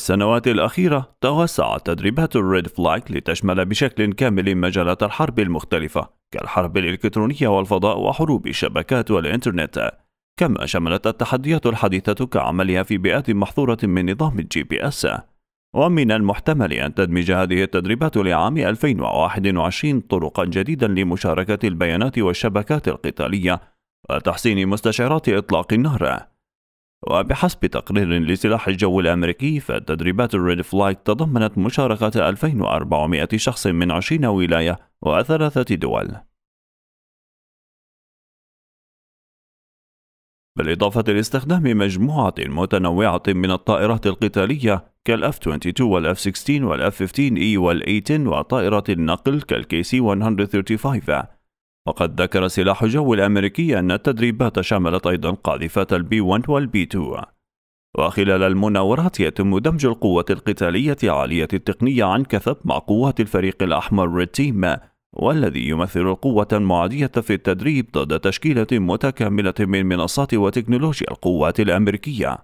السنوات الأخيرة توسعت تدريبات الريد فلايك لتشمل بشكل كامل مجالات الحرب المختلفة كالحرب الإلكترونية والفضاء وحروب الشبكات والإنترنت كما شملت التحديات الحديثة كعملها في بيئات محظورة من نظام الجي بي اس ومن المحتمل أن تدمج هذه التدريبات لعام 2021 طرقا جديدا لمشاركة البيانات والشبكات القتالية وتحسين مستشعرات إطلاق النار وبحسب تقرير لسلاح الجو الأمريكي فتدريبات الريد فلايت تضمنت مشاركة 2400 شخص من 20 ولاية وثلاثة دول بالإضافة لاستخدام مجموعة متنوعة من الطائرات القتالية كالf 22 والf 16 والF-16 15 اي 10 وطائرة النقل كالكي سي 135 وقد ذكر سلاح الجو الأمريكي أن التدريبات شملت أيضا قاذفات البي 1 والبي 2 وخلال المناورات يتم دمج القوة القتالية عالية التقنية عن كثب مع قوات الفريق الأحمر ريد تيم والذي يمثل القوة المعادية في التدريب ضد تشكيلة متكاملة من منصات وتكنولوجيا القوات الأمريكية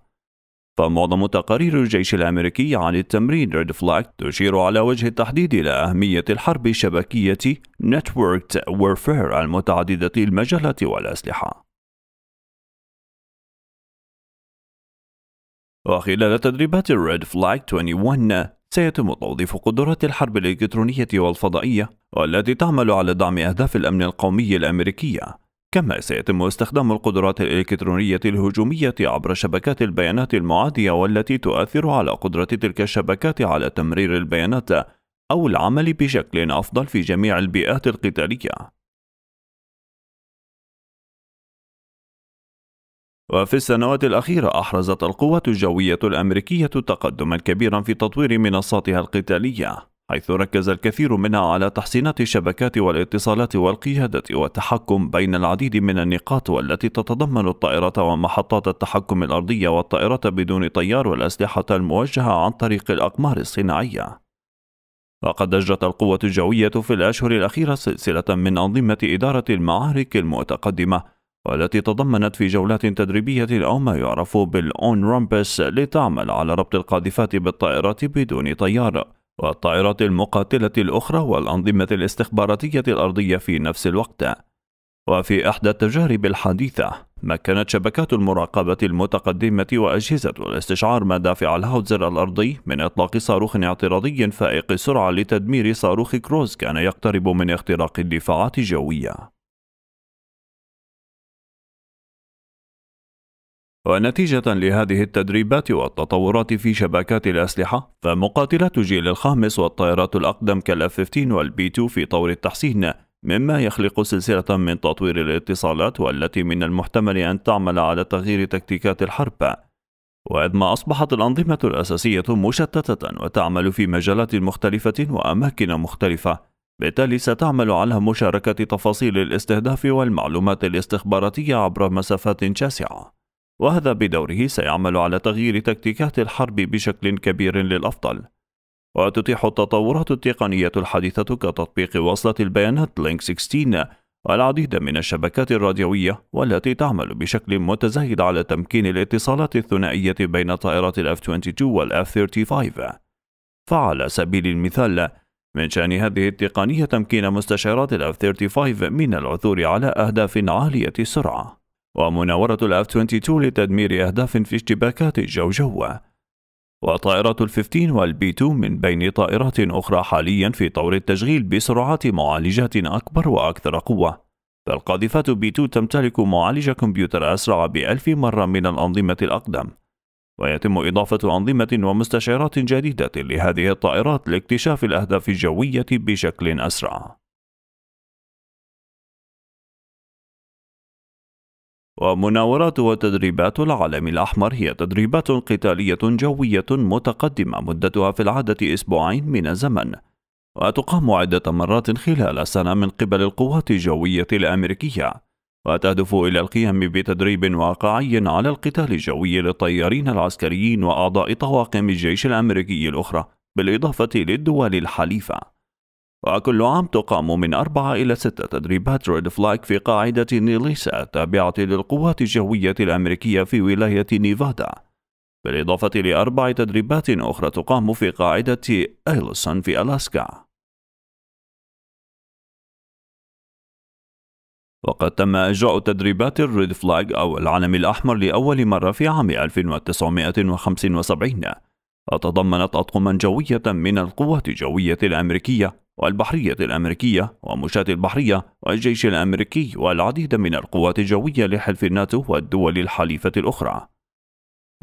فمعظم تقارير الجيش الأمريكي عن التمرين ريد Flag تشير على وجه التحديد إلى أهمية الحرب الشبكية Networked Warfare المتعددة المجالات والأسلحة وخلال تدريبات الريد Flag 21 سيتم توظيف قدرات الحرب الإلكترونية والفضائية والتي تعمل على دعم أهداف الأمن القومي الأمريكية كما سيتم استخدام القدرات الإلكترونية الهجومية عبر شبكات البيانات المعادية والتي تؤثر على قدرة تلك الشبكات على تمرير البيانات أو العمل بشكل أفضل في جميع البيئات القتالية. وفي السنوات الأخيرة أحرزت القوات الجوية الأمريكية تقدما كبيرا في تطوير منصاتها القتالية حيث ركز الكثير منها على تحسينات الشبكات والاتصالات والقيادة والتحكم بين العديد من النقاط والتي تتضمن الطائرات ومحطات التحكم الأرضية والطائرات بدون طيار والأسلحة الموجهة عن طريق الأقمار الصناعية لقد أجرت القوة الجوية في الأشهر الأخيرة سلسلة من أنظمة إدارة المعارك المتقدمة والتي تضمنت في جولات تدريبية أو ما يعرف بالأون رامبس لتعمل على ربط القاذفات بالطائرات بدون طيار والطائرات المقاتلة الأخرى والأنظمة الاستخباراتية الأرضية في نفس الوقت. وفي إحدى التجارب الحديثة، مكنت شبكات المراقبة المتقدمة وأجهزة الاستشعار مدافع الهاوتزر الأرضي من إطلاق صاروخ اعتراضي فائق السرعة لتدمير صاروخ كروز كان يقترب من اختراق الدفاعات الجوية. ونتيجة لهذه التدريبات والتطورات في شبكات الأسلحة فمقاتلات جيل الخامس والطائرات الأقدم كالاف 15 والبي 2 في طور التحسين مما يخلق سلسلة من تطوير الاتصالات والتي من المحتمل أن تعمل على تغيير تكتيكات الحرب وإذ ما أصبحت الأنظمة الأساسية مشتتة وتعمل في مجالات مختلفة وأماكن مختلفة بالتالي ستعمل على مشاركة تفاصيل الاستهداف والمعلومات الاستخباراتية عبر مسافات شاسعة وهذا بدوره سيعمل على تغيير تكتيكات الحرب بشكل كبير للأفضل وتتيح التطورات التقنية الحديثة كتطبيق وصلة البيانات لينك 16 والعديد من الشبكات الراديوية والتي تعمل بشكل متزايد على تمكين الاتصالات الثنائية بين طائرات الـ F-22 والـ F-35 فعلى سبيل المثال من شأن هذه التقنية تمكين مستشعرات الـ F-35 من العثور على أهداف عالية السرعة ومناورة الأف 22 لتدمير أهداف في اشتباكات جو وطائرة والـ والبي 2 من بين طائرات أخرى حاليا في طور التشغيل بسرعات معالجات أكبر وأكثر قوة فالقاذفات بي 2 تمتلك معالج كمبيوتر أسرع بألف مرة من الأنظمة الأقدم ويتم إضافة أنظمة ومستشعرات جديدة لهذه الطائرات لاكتشاف الأهداف الجوية بشكل أسرع ومناورات وتدريبات العالم الأحمر هي تدريبات قتالية جوية متقدمة مدتها في العادة أسبوعين من الزمن وتقام عدة مرات خلال السنة من قبل القوات الجوية الأمريكية وتهدف إلى القيام بتدريب واقعي على القتال الجوي للطيارين العسكريين وأعضاء طواقم الجيش الأمريكي الأخرى بالإضافة للدول الحليفة وكل عام تقام من أربعة إلى ستة تدريبات ريد فلاج في قاعدة نيليسا التابعة للقوات الجوية الأمريكية في ولاية نيفادا بالإضافة لأربع تدريبات أخرى تقام في قاعدة أيلسون في ألاسكا وقد تم إجراء تدريبات الريد فلاج أو العلم الأحمر لأول مرة في عام 1975 وتضمنت أطقما جوية من القوات الجوية الأمريكية والبحرية الأمريكية ومشاة البحرية والجيش الأمريكي والعديد من القوات الجوية لحلف الناتو والدول الحليفة الأخرى.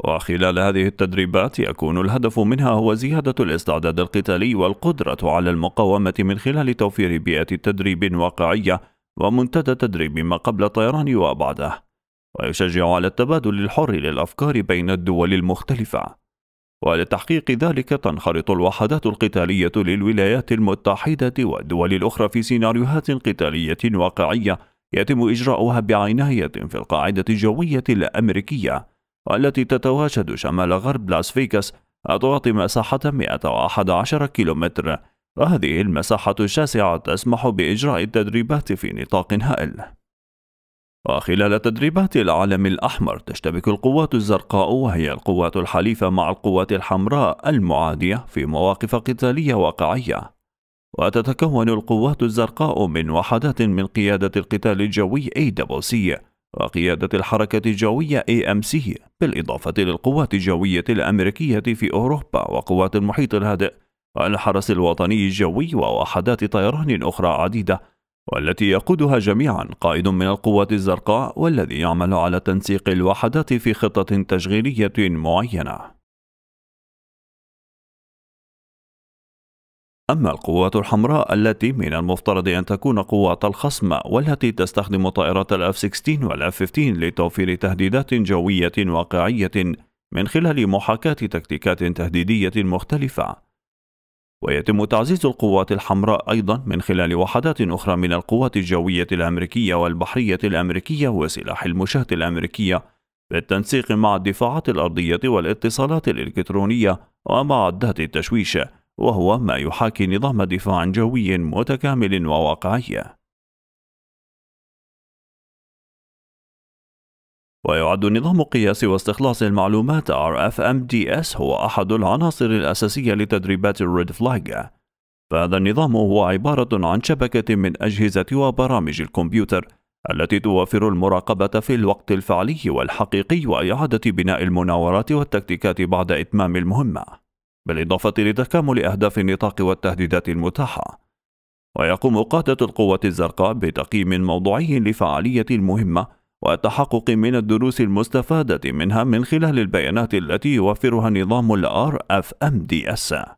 وخلال هذه التدريبات يكون الهدف منها هو زيادة الاستعداد القتالي والقدرة على المقاومة من خلال توفير بيئة تدريب واقعية ومنتدى تدريب ما قبل الطيران وبعده، ويشجع على التبادل الحر للأفكار بين الدول المختلفة. ولتحقيق ذلك تنخرط الوحدات القتالية للولايات المتحدة والدول الأخرى في سيناريوهات قتالية واقعية يتم إجراؤها بعناية في القاعدة الجوية الأمريكية والتي تتواجد شمال غرب لاس فيغاس وتغطي مساحة 111 كيلومتر وهذه المساحة الشاسعة تسمح بإجراء التدريبات في نطاق هائل وخلال تدريبات العلم الأحمر تشتبك القوات الزرقاء وهي القوات الحليفة مع القوات الحمراء المعادية في مواقف قتالية واقعية وتتكون القوات الزرقاء من وحدات من قيادة القتال الجوي AWC وقيادة الحركة الجوية AMC بالإضافة للقوات الجوية الأمريكية في أوروبا وقوات المحيط الهادئ والحرس الوطني الجوي ووحدات طيران أخرى عديدة والتي يقودها جميعا قائد من القوات الزرقاء والذي يعمل على تنسيق الوحدات في خطة تشغيلية معينة أما القوات الحمراء التي من المفترض أن تكون قوات الخصم والتي تستخدم طائرات الأف 16 والأف 15 لتوفير تهديدات جوية واقعية من خلال محاكاة تكتيكات تهديدية مختلفة ويتم تعزيز القوات الحمراء أيضا من خلال وحدات أخرى من القوات الجوية الأمريكية والبحرية الأمريكية وسلاح المشاة الأمريكية بالتنسيق مع الدفاعات الأرضية والاتصالات الإلكترونية ومعدات التشويش وهو ما يحاكي نظام دفاع جوي متكامل وواقعي ويعد نظام قياس واستخلاص المعلومات RFMDS هو أحد العناصر الأساسية لتدريبات الريد فلاج فهذا النظام هو عبارة عن شبكة من أجهزة وبرامج الكمبيوتر التي توفر المراقبة في الوقت الفعلي والحقيقي وإعادة بناء المناورات والتكتيكات بعد إتمام المهمة بالإضافة لتكامل أهداف النطاق والتهديدات المتاحة ويقوم قادة القوات الزرقاء بتقييم موضوعي لفعالية المهمة والتحقق من الدروس المستفادة منها من خلال البيانات التي يوفرها نظام الـ RFMDS